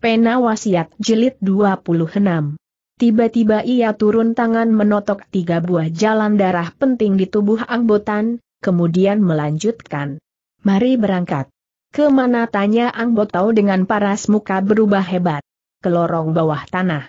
Pena Wasiat Jilid 26 Tiba-tiba ia turun tangan menotok tiga buah jalan darah penting di tubuh Angbotan, kemudian melanjutkan. Mari berangkat. Kemana tanya Angbotau dengan paras muka berubah hebat. Ke lorong bawah tanah.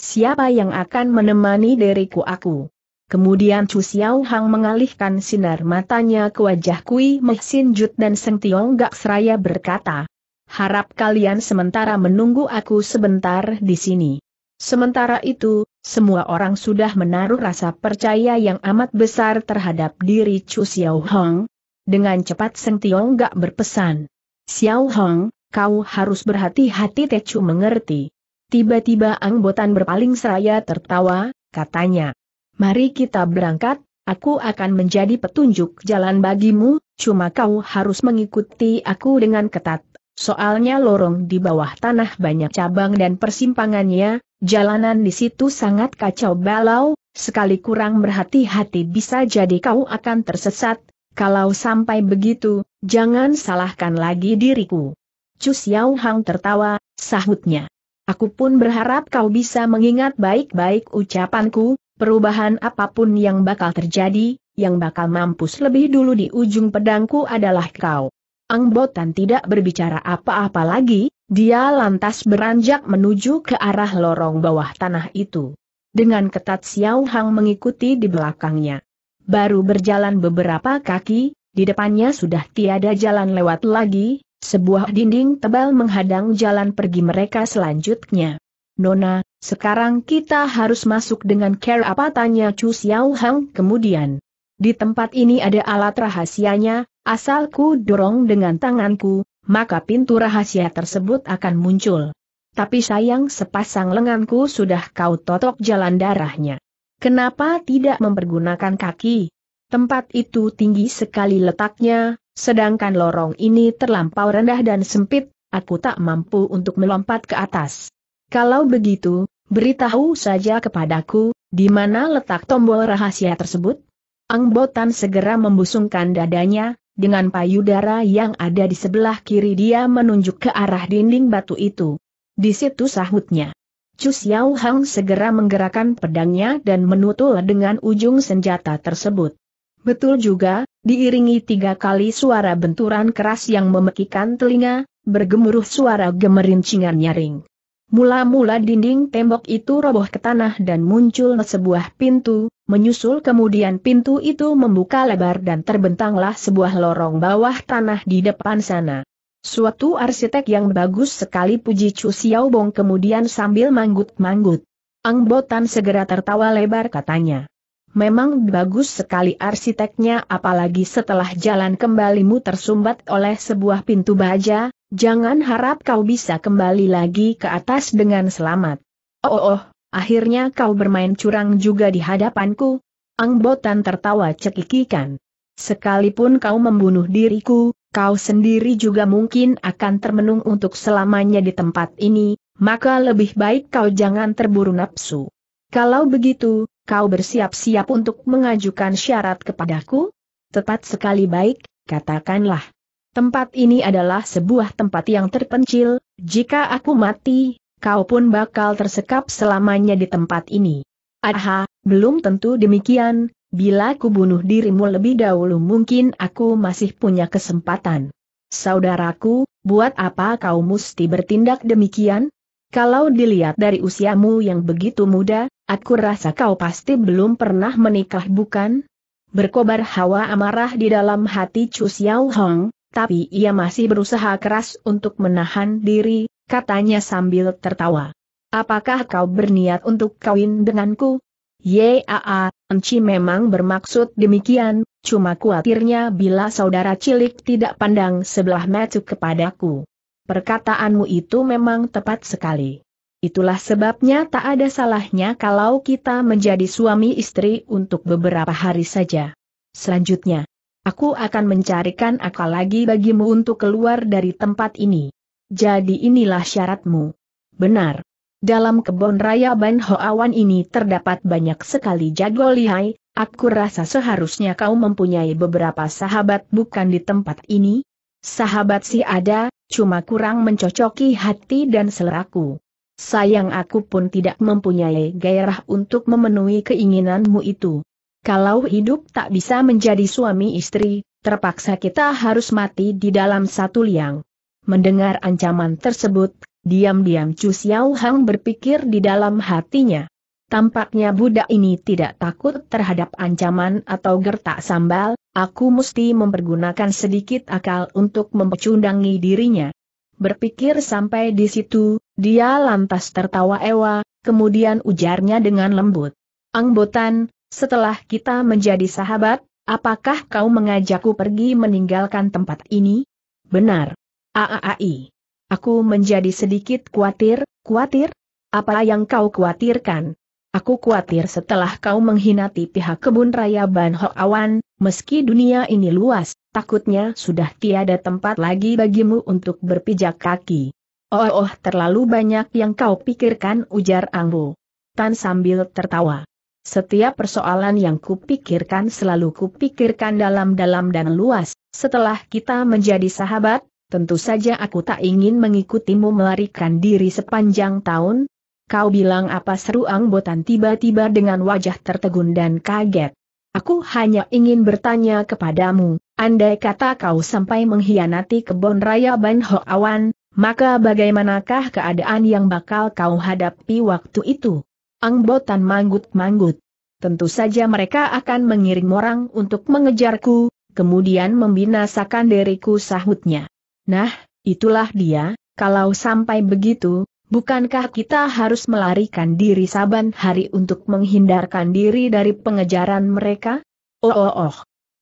Siapa yang akan menemani diriku aku? Kemudian Chu Xiao Hang mengalihkan sinar matanya ke wajah Kui Meh Jut dan Seng Tiong Gak Seraya berkata, harap kalian sementara menunggu aku sebentar di sini. Sementara itu, semua orang sudah menaruh rasa percaya yang amat besar terhadap diri Chu Xiao Hong. Dengan cepat Seng Tiong gak berpesan. Xiao Hong, kau harus berhati-hati Te Chu mengerti. Tiba-tiba Ang Botan berpaling seraya tertawa, katanya. Mari kita berangkat, aku akan menjadi petunjuk jalan bagimu, cuma kau harus mengikuti aku dengan ketat. Soalnya lorong di bawah tanah banyak cabang dan persimpangannya, jalanan di situ sangat kacau balau, sekali kurang berhati-hati bisa jadi kau akan tersesat, kalau sampai begitu, jangan salahkan lagi diriku. Chu Xiao Hang tertawa, sahutnya. Aku pun berharap kau bisa mengingat baik-baik ucapanku, perubahan apapun yang bakal terjadi, yang bakal mampus lebih dulu di ujung pedangku adalah kau. Angbotan tidak berbicara apa-apa lagi, dia lantas beranjak menuju ke arah lorong bawah tanah itu. Dengan ketat Xiao Hang mengikuti di belakangnya. Baru berjalan beberapa kaki, di depannya sudah tiada jalan lewat lagi, sebuah dinding tebal menghadang jalan pergi mereka selanjutnya. Nona, sekarang kita harus masuk dengan care apa tanya Chu Xiao Hang kemudian. Di tempat ini ada alat rahasianya, asalku dorong dengan tanganku, maka pintu rahasia tersebut akan muncul. Tapi sayang sepasang lenganku sudah kau totok jalan darahnya. Kenapa tidak mempergunakan kaki? Tempat itu tinggi sekali letaknya, sedangkan lorong ini terlampau rendah dan sempit, aku tak mampu untuk melompat ke atas. Kalau begitu, beritahu saja kepadaku, di mana letak tombol rahasia tersebut? Angbotan segera membusungkan dadanya, dengan payudara yang ada di sebelah kiri dia menunjuk ke arah dinding batu itu. Di situ sahutnya. Chu Xiao Hang segera menggerakkan pedangnya dan menutul dengan ujung senjata tersebut. Betul juga, diiringi tiga kali suara benturan keras yang memekikan telinga, bergemuruh suara gemerincingan nyaring. Mula-mula dinding tembok itu roboh ke tanah dan muncul sebuah pintu, menyusul kemudian pintu itu membuka lebar dan terbentanglah sebuah lorong bawah tanah di depan sana. Suatu arsitek yang bagus sekali puji Chu Xiaobong kemudian sambil manggut-manggut. Angbotan segera tertawa lebar katanya. Memang bagus sekali arsiteknya apalagi setelah jalan kembalimu tersumbat oleh sebuah pintu baja, Jangan harap kau bisa kembali lagi ke atas dengan selamat. Oh, oh, oh akhirnya kau bermain curang juga di hadapanku. Angbotan tertawa cekikikan. Sekalipun kau membunuh diriku, kau sendiri juga mungkin akan termenung untuk selamanya di tempat ini, maka lebih baik kau jangan terburu nafsu. Kalau begitu, kau bersiap-siap untuk mengajukan syarat kepadaku? Tepat sekali baik, katakanlah. Tempat ini adalah sebuah tempat yang terpencil, jika aku mati, kau pun bakal tersekap selamanya di tempat ini. Aha, belum tentu demikian, bila ku bunuh dirimu lebih dahulu mungkin aku masih punya kesempatan. Saudaraku, buat apa kau mesti bertindak demikian? Kalau dilihat dari usiamu yang begitu muda, aku rasa kau pasti belum pernah menikah bukan? Berkobar hawa amarah di dalam hati Chu Xiao Hong, tapi ia masih berusaha keras untuk menahan diri, katanya sambil tertawa. Apakah kau berniat untuk kawin denganku? Yaa, Enci memang bermaksud demikian, cuma kuatirnya bila saudara cilik tidak pandang sebelah mata kepadaku. Perkataanmu itu memang tepat sekali. Itulah sebabnya tak ada salahnya kalau kita menjadi suami istri untuk beberapa hari saja. Selanjutnya, Aku akan mencarikan akal lagi bagimu untuk keluar dari tempat ini. Jadi inilah syaratmu. Benar. Dalam kebun raya Ban Hoawan ini terdapat banyak sekali jago lihai, aku rasa seharusnya kau mempunyai beberapa sahabat bukan di tempat ini. Sahabat sih ada, cuma kurang mencocoki hati dan seleraku. Sayang aku pun tidak mempunyai gairah untuk memenuhi keinginanmu itu. Kalau hidup tak bisa menjadi suami istri, terpaksa kita harus mati di dalam satu liang. Mendengar ancaman tersebut, diam-diam Chu Xiao Hang berpikir di dalam hatinya. Tampaknya budak ini tidak takut terhadap ancaman atau gertak sambal, aku mesti mempergunakan sedikit akal untuk mempecundangi dirinya. Berpikir sampai di situ, dia lantas tertawa ewa, kemudian ujarnya dengan lembut. Angbotan, setelah kita menjadi sahabat, apakah kau mengajakku pergi meninggalkan tempat ini? Benar. Aaai. Aku menjadi sedikit khawatir, khawatir? Apa yang kau khawatirkan? Aku khawatir setelah kau menghinati pihak kebun raya Ban Ho Awan, meski dunia ini luas, takutnya sudah tiada tempat lagi bagimu untuk berpijak kaki. Oh, oh terlalu banyak yang kau pikirkan ujar Angbu. Tan sambil tertawa. Setiap persoalan yang kupikirkan selalu kupikirkan dalam-dalam dan luas. Setelah kita menjadi sahabat, tentu saja aku tak ingin mengikutimu melarikan diri sepanjang tahun. Kau bilang apa seru anggotan tiba-tiba dengan wajah tertegun dan kaget. Aku hanya ingin bertanya kepadamu, andai kata kau sampai mengkhianati kebon raya Ban Ho Awan, maka bagaimanakah keadaan yang bakal kau hadapi waktu itu? Angbotan manggut-manggut. Tentu saja mereka akan mengirim orang untuk mengejarku, kemudian membinasakan diriku sahutnya. Nah, itulah dia, kalau sampai begitu, bukankah kita harus melarikan diri saban hari untuk menghindarkan diri dari pengejaran mereka? Oh oh oh.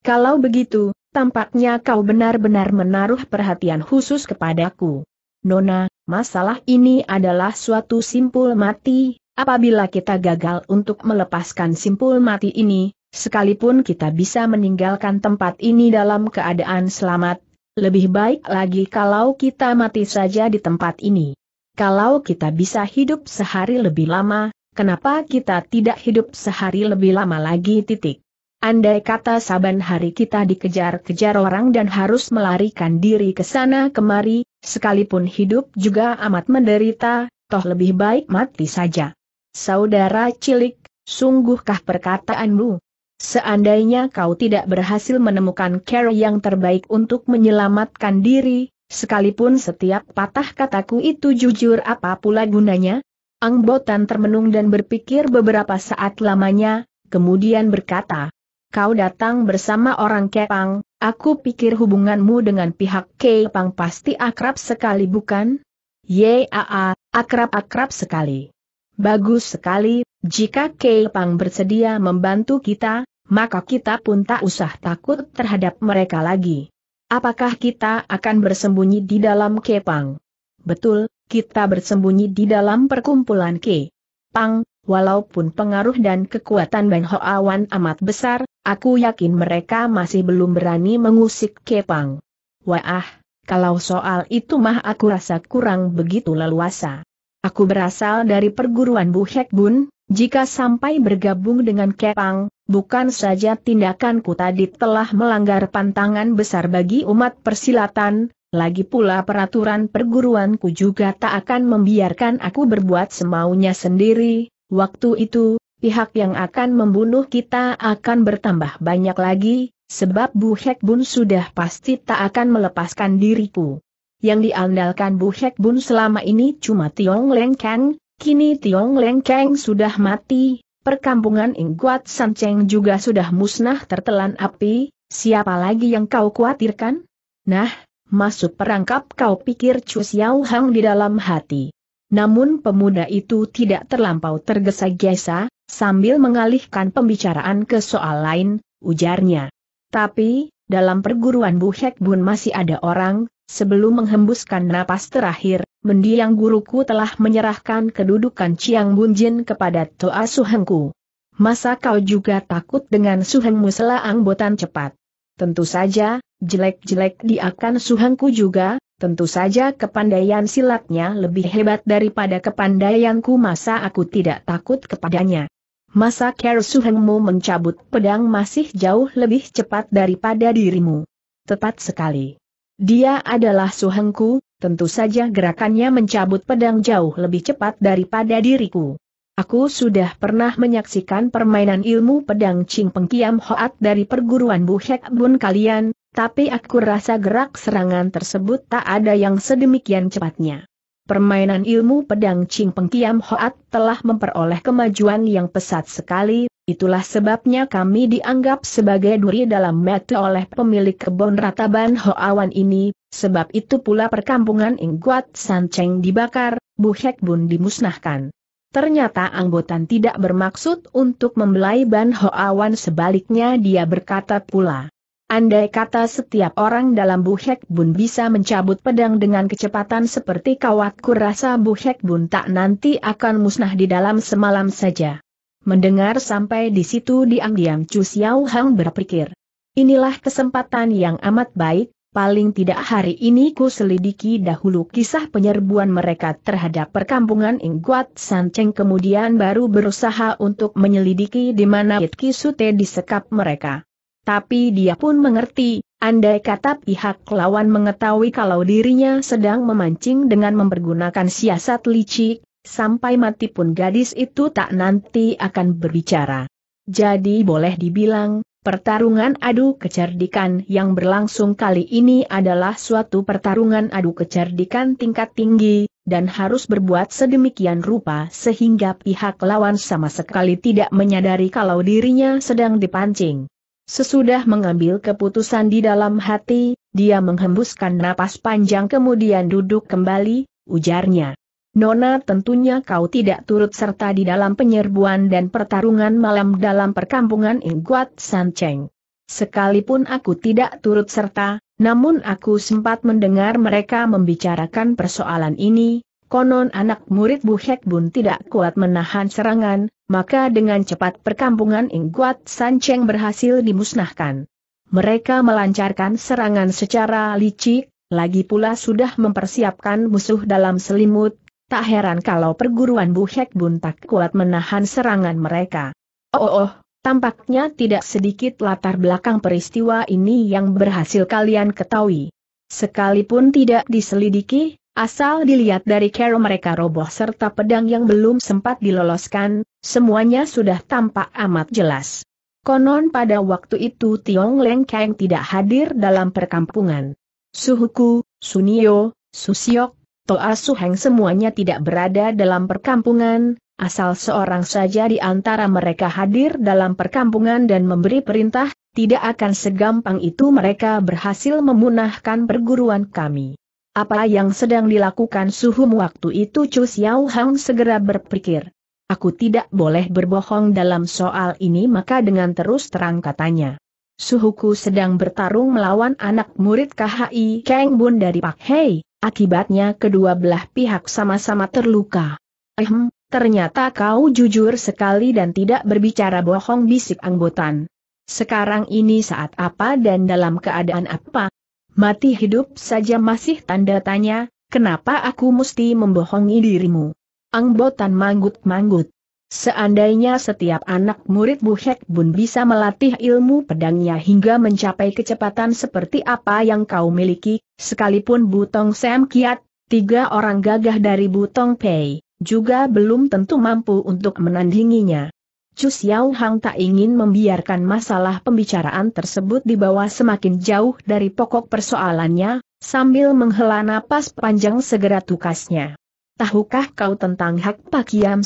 Kalau begitu, tampaknya kau benar-benar menaruh perhatian khusus kepadaku. Nona, masalah ini adalah suatu simpul mati, Apabila kita gagal untuk melepaskan simpul mati ini, sekalipun kita bisa meninggalkan tempat ini dalam keadaan selamat, lebih baik lagi kalau kita mati saja di tempat ini. Kalau kita bisa hidup sehari lebih lama, kenapa kita tidak hidup sehari lebih lama lagi titik. Andai kata saban hari kita dikejar-kejar orang dan harus melarikan diri ke sana kemari, sekalipun hidup juga amat menderita, toh lebih baik mati saja. Saudara cilik, sungguhkah perkataanmu? Seandainya kau tidak berhasil menemukan cara yang terbaik untuk menyelamatkan diri, sekalipun setiap patah kataku itu jujur apa pula gunanya? Ang Botan termenung dan berpikir beberapa saat lamanya, kemudian berkata, Kau datang bersama orang Kepang, aku pikir hubunganmu dengan pihak Kepang pasti akrab sekali bukan? Yaa, akrab-akrab sekali. Bagus sekali, jika Kei Pang bersedia membantu kita, maka kita pun tak usah takut terhadap mereka lagi. Apakah kita akan bersembunyi di dalam Kepang? Betul, kita bersembunyi di dalam perkumpulan Kei Pang, walaupun pengaruh dan kekuatan Ho Hoawan amat besar, aku yakin mereka masih belum berani mengusik Kepang. Pang. Wah, kalau soal itu mah aku rasa kurang begitu leluasa. Aku berasal dari perguruan Bu Hek Bun, jika sampai bergabung dengan Kepang, bukan saja tindakanku tadi telah melanggar pantangan besar bagi umat persilatan, lagi pula peraturan perguruanku juga tak akan membiarkan aku berbuat semaunya sendiri, waktu itu, pihak yang akan membunuh kita akan bertambah banyak lagi, sebab Bu Hek Bun sudah pasti tak akan melepaskan diriku. Yang diandalkan Bu Hek Bun selama ini cuma Tiong Leng Kang, kini Tiong Leng Kang sudah mati, perkampungan Ingguat Sanceng juga sudah musnah tertelan api, siapa lagi yang kau khawatirkan? Nah, masuk perangkap kau pikir Chu Xiao Hang di dalam hati. Namun pemuda itu tidak terlampau tergesa-gesa, sambil mengalihkan pembicaraan ke soal lain, ujarnya. Tapi, dalam perguruan Bu Hek Bun masih ada orang, sebelum menghembuskan napas terakhir, mendiang guruku telah menyerahkan kedudukan Chiang Bun Jin kepada Toa Suhengku. Masa kau juga takut dengan Suhengmu selang botan cepat? Tentu saja, jelek-jelek diakan akan Suhengku juga, tentu saja kepandaian silatnya lebih hebat daripada kepandaianku masa aku tidak takut kepadanya masa Kersuhenmu mencabut pedang masih jauh lebih cepat daripada dirimu. Tepat sekali. Dia adalah suhengku, tentu saja gerakannya mencabut pedang jauh lebih cepat daripada diriku. Aku sudah pernah menyaksikan permainan ilmu pedang Ching Pengkiam Hoat dari perguruan Bu Hek Bun kalian, tapi aku rasa gerak serangan tersebut tak ada yang sedemikian cepatnya permainan ilmu pedang Ching Pengkiam Hoat telah memperoleh kemajuan yang pesat sekali, itulah sebabnya kami dianggap sebagai duri dalam mete oleh pemilik kebun rataban Hoawan ini, sebab itu pula perkampungan Ingguat Cheng dibakar, Bu Hek Bun dimusnahkan. Ternyata anggotan tidak bermaksud untuk membelai Ban Hoawan sebaliknya dia berkata pula. Andai kata setiap orang dalam buhek Bun bisa mencabut pedang dengan kecepatan seperti kawat kurasa buhek Bun tak nanti akan musnah di dalam semalam saja. Mendengar sampai di situ diam-diam Chu Xiao Hang berpikir. Inilah kesempatan yang amat baik, paling tidak hari ini ku selidiki dahulu kisah penyerbuan mereka terhadap perkampungan Ingguat Cheng kemudian baru berusaha untuk menyelidiki di mana It Kisute disekap mereka. Tapi dia pun mengerti, andai kata pihak lawan mengetahui kalau dirinya sedang memancing dengan mempergunakan siasat licik, sampai mati pun gadis itu tak nanti akan berbicara. Jadi boleh dibilang, Pertarungan adu kecerdikan yang berlangsung kali ini adalah suatu pertarungan adu kecerdikan tingkat tinggi, dan harus berbuat sedemikian rupa sehingga pihak lawan sama sekali tidak menyadari kalau dirinya sedang dipancing. Sesudah mengambil keputusan di dalam hati, dia menghembuskan napas panjang kemudian duduk kembali, ujarnya. Nona tentunya kau tidak turut serta di dalam penyerbuan dan pertarungan malam dalam perkampungan Ingguat Sancheng. Sekalipun aku tidak turut serta, namun aku sempat mendengar mereka membicarakan persoalan ini, Konon anak murid Bu Bun tidak kuat menahan serangan, maka dengan cepat perkampungan Ingguat Sanceng berhasil dimusnahkan. Mereka melancarkan serangan secara licik, lagi pula sudah mempersiapkan musuh dalam selimut, tak heran kalau perguruan Bu Bun tak kuat menahan serangan mereka. Oh, oh, oh tampaknya tidak sedikit latar belakang peristiwa ini yang berhasil kalian ketahui. Sekalipun tidak diselidiki, Asal dilihat dari kero mereka roboh serta pedang yang belum sempat diloloskan, semuanya sudah tampak amat jelas. Konon pada waktu itu Tiong Leng Kang tidak hadir dalam perkampungan. Suhuku, Sunio, Susiok, Toa Suheng semuanya tidak berada dalam perkampungan, asal seorang saja di antara mereka hadir dalam perkampungan dan memberi perintah, tidak akan segampang itu mereka berhasil memunahkan perguruan kami. Apa yang sedang dilakukan Suhum waktu itu Chu Xiao Hang segera berpikir. Aku tidak boleh berbohong dalam soal ini maka dengan terus terang katanya. Suhuku sedang bertarung melawan anak murid KHI Kang Bun dari Pak Hei, akibatnya kedua belah pihak sama-sama terluka. Ehm, ternyata kau jujur sekali dan tidak berbicara bohong bisik anggotan. Sekarang ini saat apa dan dalam keadaan apa? mati hidup saja masih tanda tanya, kenapa aku mesti membohongi dirimu? Angbotan manggut-manggut. Seandainya setiap anak murid buhek Hek Bun bisa melatih ilmu pedangnya hingga mencapai kecepatan seperti apa yang kau miliki, sekalipun Butong Sam Kiat, tiga orang gagah dari Butong Pei, juga belum tentu mampu untuk menandinginya. Chu Xiao Hang tak ingin membiarkan masalah pembicaraan tersebut dibawa semakin jauh dari pokok persoalannya, sambil menghela napas panjang segera tukasnya. Tahukah kau tentang hak Pak Ang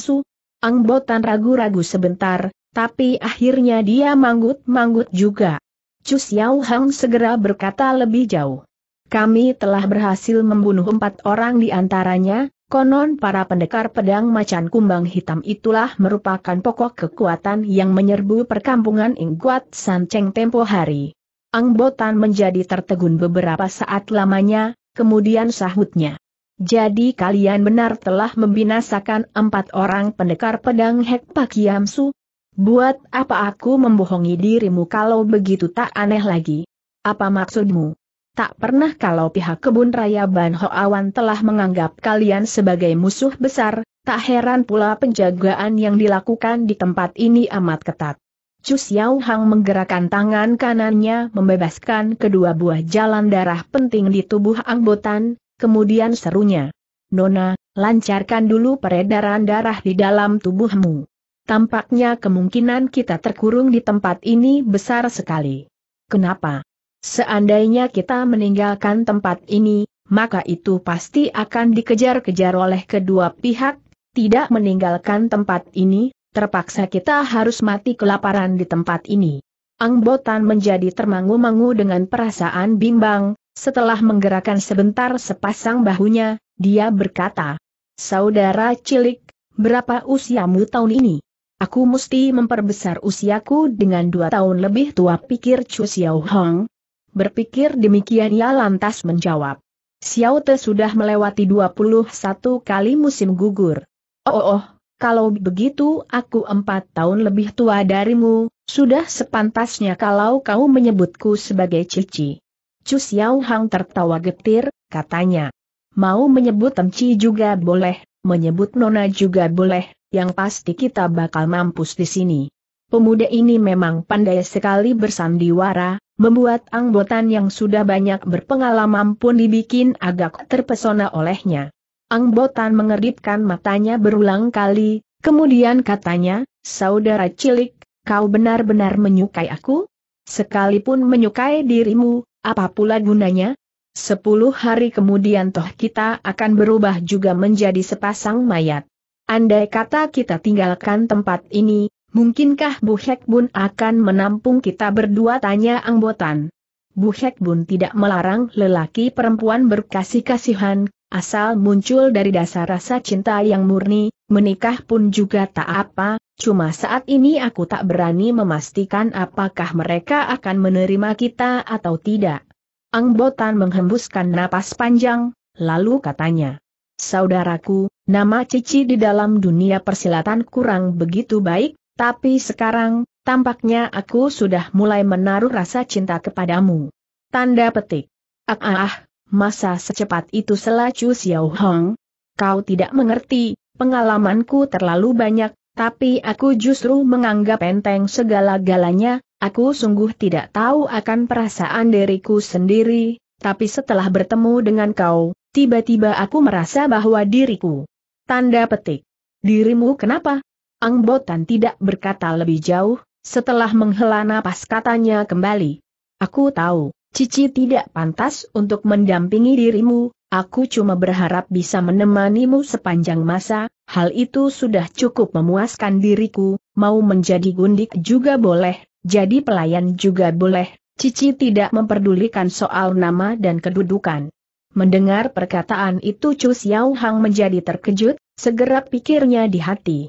Angbotan ragu-ragu sebentar, tapi akhirnya dia manggut-manggut juga. Chu Xiao Hang segera berkata lebih jauh. Kami telah berhasil membunuh empat orang di antaranya, Konon para pendekar pedang macan kumbang hitam itulah merupakan pokok kekuatan yang menyerbu perkampungan Ingguat Sanceng tempo hari. Angbotan menjadi tertegun beberapa saat lamanya, kemudian sahutnya. Jadi kalian benar telah membinasakan empat orang pendekar pedang Hek Pak Yamsu? Buat apa aku membohongi dirimu kalau begitu tak aneh lagi? Apa maksudmu? Tak pernah kalau pihak kebun raya Ban Hoawan telah menganggap kalian sebagai musuh besar, tak heran pula penjagaan yang dilakukan di tempat ini amat ketat. Chu Xiao Hang menggerakkan tangan kanannya membebaskan kedua buah jalan darah penting di tubuh anggotan, kemudian serunya. Nona, lancarkan dulu peredaran darah di dalam tubuhmu. Tampaknya kemungkinan kita terkurung di tempat ini besar sekali. Kenapa? Seandainya kita meninggalkan tempat ini, maka itu pasti akan dikejar-kejar oleh kedua pihak, tidak meninggalkan tempat ini, terpaksa kita harus mati kelaparan di tempat ini. Angbotan menjadi termangu-mangu dengan perasaan bimbang, setelah menggerakkan sebentar sepasang bahunya, dia berkata, Saudara cilik, berapa usiamu tahun ini? Aku mesti memperbesar usiaku dengan dua tahun lebih tua pikir Chu Xiao Hong, Berpikir demikian ia lantas menjawab. Xiao Te sudah melewati 21 kali musim gugur. Oh, oh, oh, kalau begitu aku empat tahun lebih tua darimu, sudah sepantasnya kalau kau menyebutku sebagai cici. Cus Xiao Hang tertawa getir, katanya. Mau menyebut temci juga boleh, menyebut Nona juga boleh, yang pasti kita bakal mampus di sini. Pemuda ini memang pandai sekali bersandiwara, membuat angbotan yang sudah banyak berpengalaman pun dibikin agak terpesona olehnya. Angbotan mengeripkan matanya berulang kali, kemudian katanya, saudara cilik, kau benar-benar menyukai aku? Sekalipun menyukai dirimu, apa pula gunanya? Sepuluh hari kemudian toh kita akan berubah juga menjadi sepasang mayat. Andai kata kita tinggalkan tempat ini, Mungkinkah Bu Hek Bun akan menampung kita berdua tanya Angbotan? Bu Hek Bun tidak melarang lelaki perempuan berkasih-kasihan, asal muncul dari dasar rasa cinta yang murni, menikah pun juga tak apa, cuma saat ini aku tak berani memastikan apakah mereka akan menerima kita atau tidak. Angbotan menghembuskan napas panjang, lalu katanya, Saudaraku, nama Cici di dalam dunia persilatan kurang begitu baik, tapi sekarang, tampaknya aku sudah mulai menaruh rasa cinta kepadamu. Tanda petik. Ah, ah, ah masa secepat itu selacu Xiao Hong? Kau tidak mengerti, pengalamanku terlalu banyak, tapi aku justru menganggap enteng segala-galanya, aku sungguh tidak tahu akan perasaan diriku sendiri, tapi setelah bertemu dengan kau, tiba-tiba aku merasa bahwa diriku. Tanda petik. Dirimu kenapa? Angbotan tidak berkata lebih jauh, setelah menghela napas katanya kembali. Aku tahu, Cici tidak pantas untuk mendampingi dirimu, aku cuma berharap bisa menemanimu sepanjang masa, hal itu sudah cukup memuaskan diriku, mau menjadi gundik juga boleh, jadi pelayan juga boleh, Cici tidak memperdulikan soal nama dan kedudukan. Mendengar perkataan itu Chu Yao Hang menjadi terkejut, segera pikirnya di hati.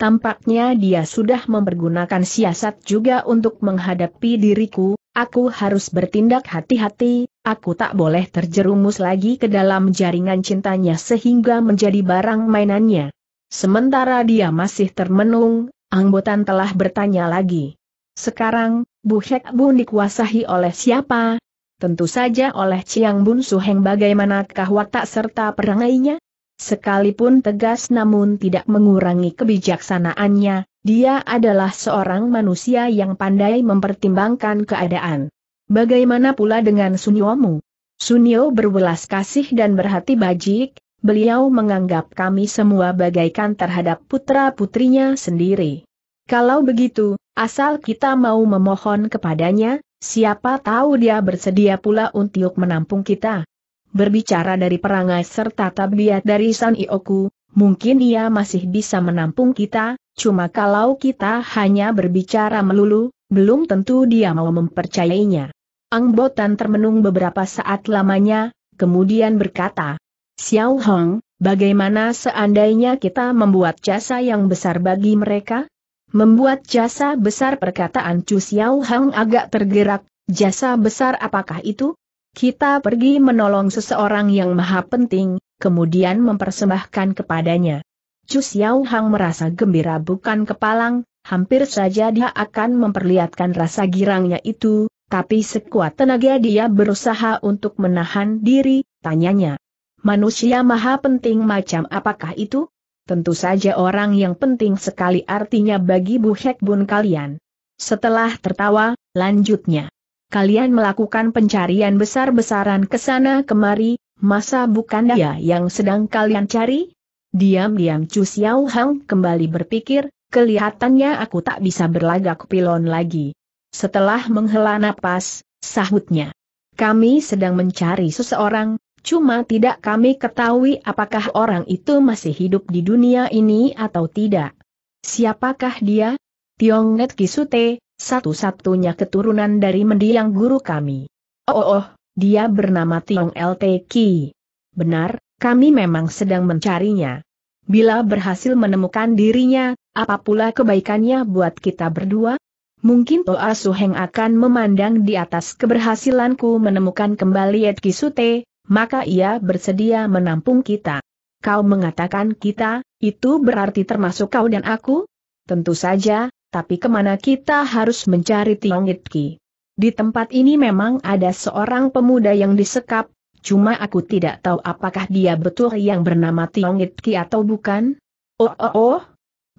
Tampaknya dia sudah mempergunakan siasat juga untuk menghadapi diriku, aku harus bertindak hati-hati, aku tak boleh terjerumus lagi ke dalam jaringan cintanya sehingga menjadi barang mainannya. Sementara dia masih termenung, angbotan telah bertanya lagi. Sekarang, Bu Hek Bun dikuasai oleh siapa? Tentu saja oleh Ciang Bun Suheng bagaimanakah watak serta perangainya? Sekalipun tegas namun tidak mengurangi kebijaksanaannya, dia adalah seorang manusia yang pandai mempertimbangkan keadaan. Bagaimana pula dengan Sunyomu? Sunyo berbelas kasih dan berhati bajik, beliau menganggap kami semua bagaikan terhadap putra-putrinya sendiri. Kalau begitu, asal kita mau memohon kepadanya, siapa tahu dia bersedia pula untuk menampung kita berbicara dari perangai serta tabiat dari San Ioku, mungkin ia masih bisa menampung kita, cuma kalau kita hanya berbicara melulu, belum tentu dia mau mempercayainya. Angbotan termenung beberapa saat lamanya, kemudian berkata, Xiao Hong, bagaimana seandainya kita membuat jasa yang besar bagi mereka? Membuat jasa besar perkataan Chu Xiao Hong agak tergerak, jasa besar apakah itu? Kita pergi menolong seseorang yang maha penting, kemudian mempersembahkan kepadanya. Chu Xiao Hang merasa gembira bukan kepalang, hampir saja dia akan memperlihatkan rasa girangnya itu, tapi sekuat tenaga dia berusaha untuk menahan diri, tanyanya. Manusia maha penting macam apakah itu? Tentu saja orang yang penting sekali artinya bagi Bu Hek Bun kalian. Setelah tertawa, lanjutnya kalian melakukan pencarian besar-besaran ke sana kemari, masa bukan dia ya yang sedang kalian cari? Diam-diam Chu Xiao Hang kembali berpikir, kelihatannya aku tak bisa berlagak pilon lagi. Setelah menghela napas, sahutnya. Kami sedang mencari seseorang, cuma tidak kami ketahui apakah orang itu masih hidup di dunia ini atau tidak. Siapakah dia? Tiong Net Kisute, satu-satunya keturunan dari mendiang guru kami. Oh, oh, oh dia bernama Tiong LT Ki. Benar, kami memang sedang mencarinya. Bila berhasil menemukan dirinya, apa pula kebaikannya buat kita berdua? Mungkin Toa Suheng akan memandang di atas keberhasilanku menemukan kembali Ed Kisute, maka ia bersedia menampung kita. Kau mengatakan kita, itu berarti termasuk kau dan aku? Tentu saja, tapi kemana kita harus mencari Tiong Itki? Di tempat ini memang ada seorang pemuda yang disekap, cuma aku tidak tahu apakah dia betul yang bernama Tiong Itki atau bukan. Oh oh oh,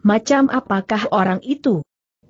macam apakah orang itu?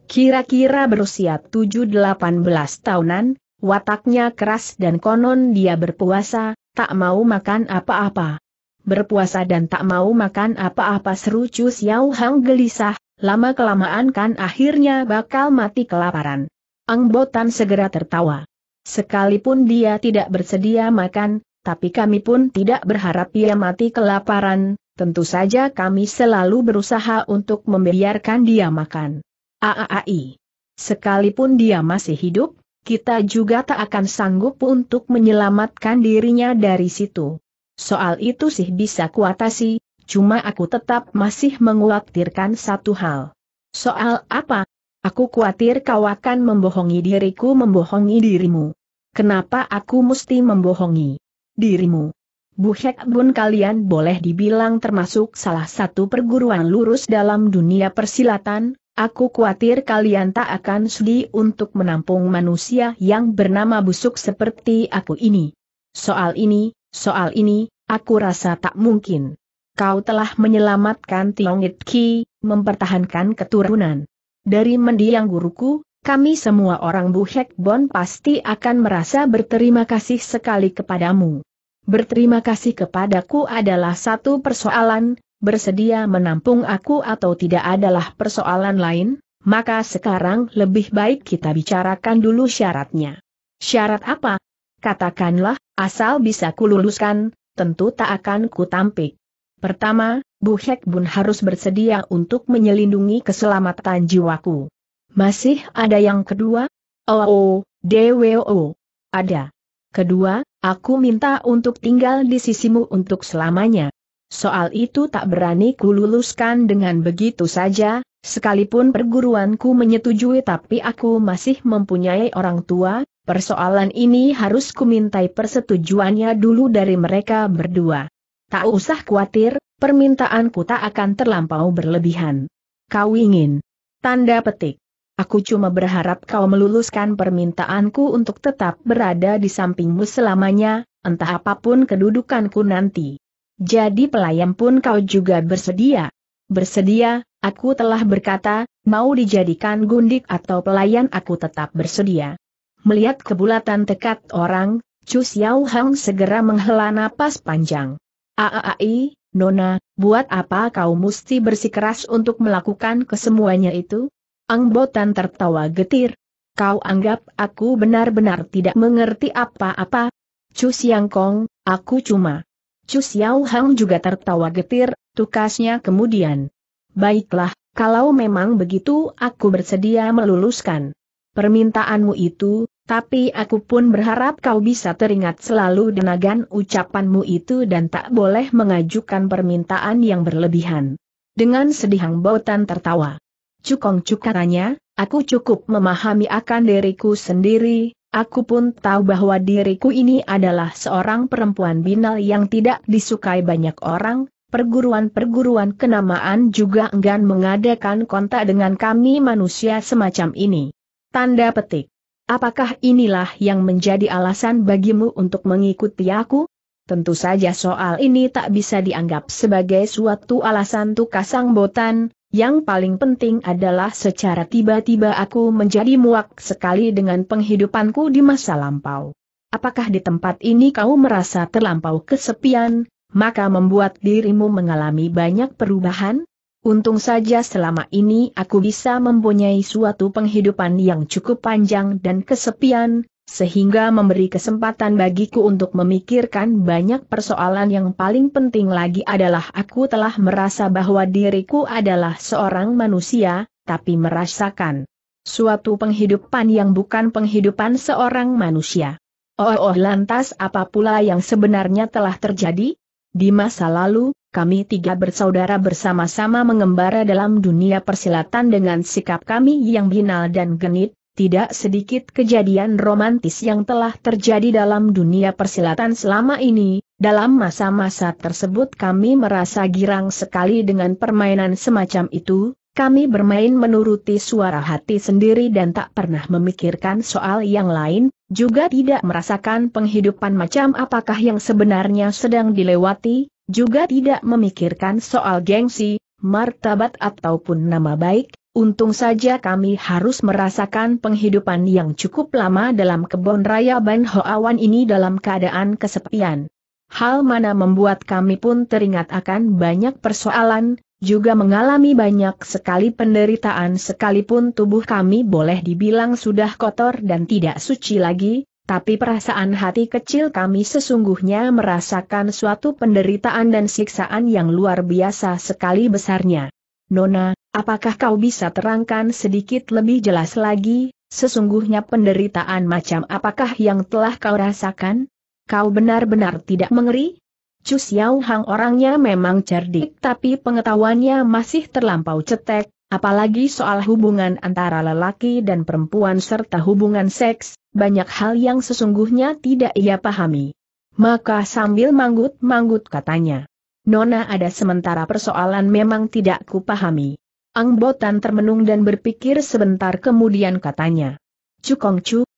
Kira-kira berusia 7-18 tahunan, wataknya keras dan konon dia berpuasa, tak mau makan apa-apa berpuasa dan tak mau makan apa-apa seru Chu Xiao Hang gelisah, lama-kelamaan kan akhirnya bakal mati kelaparan. Angbotan segera tertawa. Sekalipun dia tidak bersedia makan, tapi kami pun tidak berharap ia mati kelaparan, tentu saja kami selalu berusaha untuk membiarkan dia makan. Aaai. Sekalipun dia masih hidup, kita juga tak akan sanggup untuk menyelamatkan dirinya dari situ. Soal itu sih bisa kuatasi, Cuma aku tetap masih menguatirkan satu hal. Soal apa? Aku khawatir kau akan membohongi diriku membohongi dirimu. Kenapa aku mesti membohongi dirimu? Bu Hek Bun kalian boleh dibilang termasuk salah satu perguruan lurus dalam dunia persilatan, Aku khawatir kalian tak akan sudi untuk menampung manusia yang bernama busuk seperti aku ini. Soal ini, soal ini, aku rasa tak mungkin kau telah menyelamatkan Tiongit Ki, mempertahankan keturunan. Dari mendiang guruku, kami semua orang Buhek Bon pasti akan merasa berterima kasih sekali kepadamu. Berterima kasih kepadaku adalah satu persoalan, bersedia menampung aku atau tidak adalah persoalan lain, maka sekarang lebih baik kita bicarakan dulu syaratnya. Syarat apa? Katakanlah, asal bisa kululuskan, tentu tak akan kutampik. Pertama, Bu Hek Bun harus bersedia untuk menyelindungi keselamatan jiwaku. Masih ada yang kedua? Oh, oh DWO. Ada. Kedua, aku minta untuk tinggal di sisimu untuk selamanya. Soal itu tak berani kululuskan dengan begitu saja, sekalipun perguruanku menyetujui tapi aku masih mempunyai orang tua, persoalan ini harus kumintai persetujuannya dulu dari mereka berdua. Tak usah khawatir, permintaanku tak akan terlampau berlebihan. Kau ingin. Tanda petik. Aku cuma berharap kau meluluskan permintaanku untuk tetap berada di sampingmu selamanya, entah apapun kedudukanku nanti. Jadi pelayan pun kau juga bersedia. Bersedia, aku telah berkata, mau dijadikan gundik atau pelayan aku tetap bersedia. Melihat kebulatan tekad orang, Chu Xiao Hang segera menghela napas panjang. Aai, Nona, buat apa kau mesti bersikeras untuk melakukan kesemuanya itu? Angbotan tertawa getir. Kau anggap aku benar-benar tidak mengerti apa-apa? Chu Siang Kong, aku cuma. Chu Xiao Hang juga tertawa getir, tukasnya kemudian. Baiklah, kalau memang begitu aku bersedia meluluskan. Permintaanmu itu, tapi aku pun berharap kau bisa teringat selalu denagan ucapanmu itu dan tak boleh mengajukan permintaan yang berlebihan. Dengan sedih Hang Botan tertawa. Cukong Cuk aku cukup memahami akan diriku sendiri, aku pun tahu bahwa diriku ini adalah seorang perempuan binal yang tidak disukai banyak orang, perguruan-perguruan kenamaan juga enggan mengadakan kontak dengan kami manusia semacam ini. Tanda petik. Apakah inilah yang menjadi alasan bagimu untuk mengikuti aku? Tentu saja soal ini tak bisa dianggap sebagai suatu alasan tukasang botan, yang paling penting adalah secara tiba-tiba aku menjadi muak sekali dengan penghidupanku di masa lampau. Apakah di tempat ini kau merasa terlampau kesepian, maka membuat dirimu mengalami banyak perubahan? Untung saja selama ini aku bisa mempunyai suatu penghidupan yang cukup panjang dan kesepian, sehingga memberi kesempatan bagiku untuk memikirkan banyak persoalan yang paling penting lagi adalah aku telah merasa bahwa diriku adalah seorang manusia, tapi merasakan suatu penghidupan yang bukan penghidupan seorang manusia. Oh, oh lantas apa pula yang sebenarnya telah terjadi? Di masa lalu, kami tiga bersaudara bersama-sama mengembara dalam dunia persilatan dengan sikap kami yang binal dan genit, tidak sedikit kejadian romantis yang telah terjadi dalam dunia persilatan selama ini, dalam masa-masa tersebut kami merasa girang sekali dengan permainan semacam itu, kami bermain menuruti suara hati sendiri dan tak pernah memikirkan soal yang lain, juga tidak merasakan penghidupan macam apakah yang sebenarnya sedang dilewati, juga tidak memikirkan soal gengsi, martabat ataupun nama baik, untung saja kami harus merasakan penghidupan yang cukup lama dalam kebun raya Ban Hoawan ini dalam keadaan kesepian. Hal mana membuat kami pun teringat akan banyak persoalan, juga mengalami banyak sekali penderitaan sekalipun tubuh kami boleh dibilang sudah kotor dan tidak suci lagi, tapi perasaan hati kecil kami sesungguhnya merasakan suatu penderitaan dan siksaan yang luar biasa sekali besarnya. Nona, apakah kau bisa terangkan sedikit lebih jelas lagi, sesungguhnya penderitaan macam apakah yang telah kau rasakan? Kau benar-benar tidak mengeri? Chu Xiao Hang orangnya memang cerdik tapi pengetahuannya masih terlampau cetek, Apalagi soal hubungan antara lelaki dan perempuan serta hubungan seks, banyak hal yang sesungguhnya tidak ia pahami. Maka sambil manggut-manggut katanya. Nona ada sementara persoalan memang tidak kupahami. Angbotan termenung dan berpikir sebentar kemudian katanya. Chu,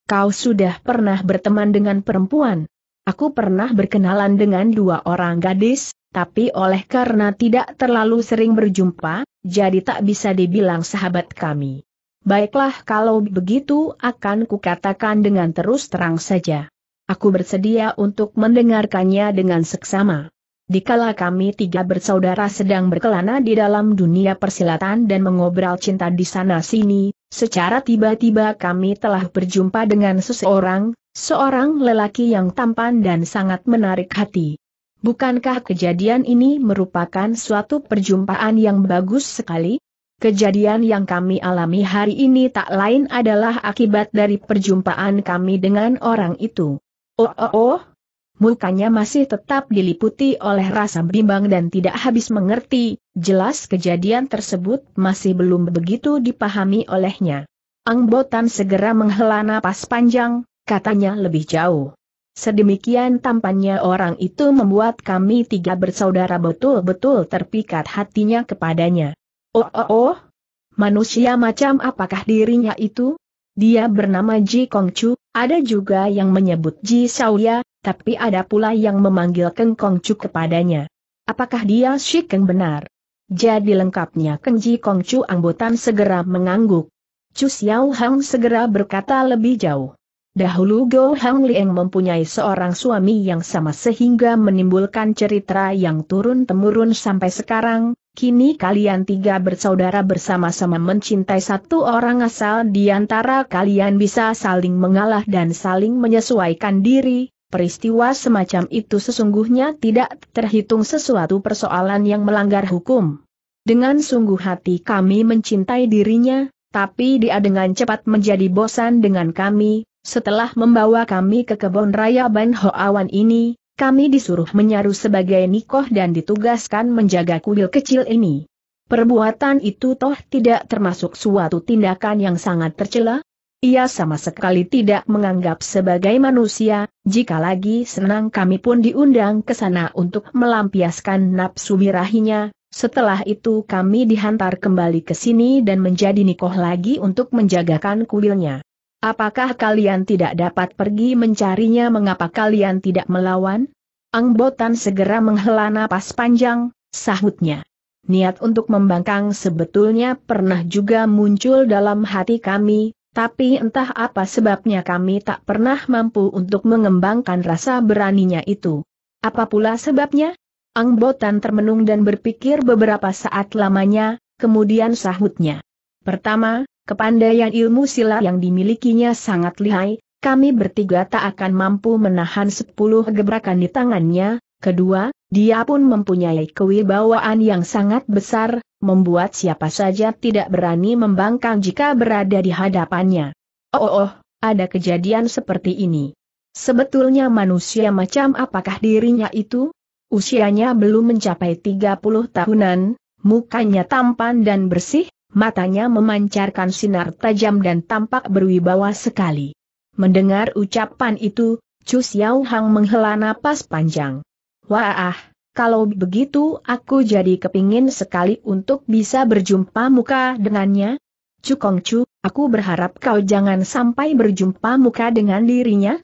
kau sudah pernah berteman dengan perempuan? Aku pernah berkenalan dengan dua orang gadis, tapi oleh karena tidak terlalu sering berjumpa, jadi tak bisa dibilang sahabat kami. Baiklah kalau begitu akan kukatakan dengan terus terang saja. Aku bersedia untuk mendengarkannya dengan seksama. Dikala kami tiga bersaudara sedang berkelana di dalam dunia persilatan dan mengobrol cinta di sana-sini, secara tiba-tiba kami telah berjumpa dengan seseorang, seorang lelaki yang tampan dan sangat menarik hati. Bukankah kejadian ini merupakan suatu perjumpaan yang bagus sekali? Kejadian yang kami alami hari ini tak lain adalah akibat dari perjumpaan kami dengan orang itu. Oh oh oh, mukanya masih tetap diliputi oleh rasa bimbang dan tidak habis mengerti, jelas kejadian tersebut masih belum begitu dipahami olehnya. Angbotan segera menghela napas panjang, katanya lebih jauh. Sedemikian tampannya orang itu membuat kami tiga bersaudara betul-betul terpikat hatinya kepadanya. Oh oh oh, manusia macam apakah dirinya itu? Dia bernama Ji Kongchu, ada juga yang menyebut Ji Xiaoya, tapi ada pula yang memanggil Keng Kongchu kepadanya. Apakah dia Shi Keng benar? Jadi lengkapnya Keng Ji Kongchu anggota segera mengangguk. Chu Xiaohang segera berkata lebih jauh. Dahulu Go Hang Liang mempunyai seorang suami yang sama sehingga menimbulkan cerita yang turun-temurun sampai sekarang, kini kalian tiga bersaudara bersama-sama mencintai satu orang asal di antara kalian bisa saling mengalah dan saling menyesuaikan diri, peristiwa semacam itu sesungguhnya tidak terhitung sesuatu persoalan yang melanggar hukum. Dengan sungguh hati kami mencintai dirinya, tapi dia dengan cepat menjadi bosan dengan kami, setelah membawa kami ke kebun raya Ban Hoawan ini, kami disuruh menyaru sebagai nikoh dan ditugaskan menjaga kuil kecil ini. Perbuatan itu toh tidak termasuk suatu tindakan yang sangat tercela? Ia sama sekali tidak menganggap sebagai manusia, jika lagi senang kami pun diundang ke sana untuk melampiaskan nafsu birahinya, setelah itu kami dihantar kembali ke sini dan menjadi nikoh lagi untuk menjagakan kuilnya. Apakah kalian tidak dapat pergi mencarinya mengapa kalian tidak melawan? Angbotan segera menghela napas panjang, sahutnya. Niat untuk membangkang sebetulnya pernah juga muncul dalam hati kami, tapi entah apa sebabnya kami tak pernah mampu untuk mengembangkan rasa beraninya itu. Apa pula sebabnya? Angbotan termenung dan berpikir beberapa saat lamanya, kemudian sahutnya. Pertama, Kepandaian ilmu silat yang dimilikinya sangat lihai, kami bertiga tak akan mampu menahan sepuluh gebrakan di tangannya. Kedua, dia pun mempunyai kewibawaan yang sangat besar, membuat siapa saja tidak berani membangkang jika berada di hadapannya. Oh, oh, oh ada kejadian seperti ini. Sebetulnya manusia macam apakah dirinya itu? Usianya belum mencapai 30 tahunan, mukanya tampan dan bersih, matanya memancarkan sinar tajam dan tampak berwibawa sekali. Mendengar ucapan itu, Chu Xiao Hang menghela napas panjang. Wah, kalau begitu aku jadi kepingin sekali untuk bisa berjumpa muka dengannya. Chu Kong Chu, aku berharap kau jangan sampai berjumpa muka dengan dirinya.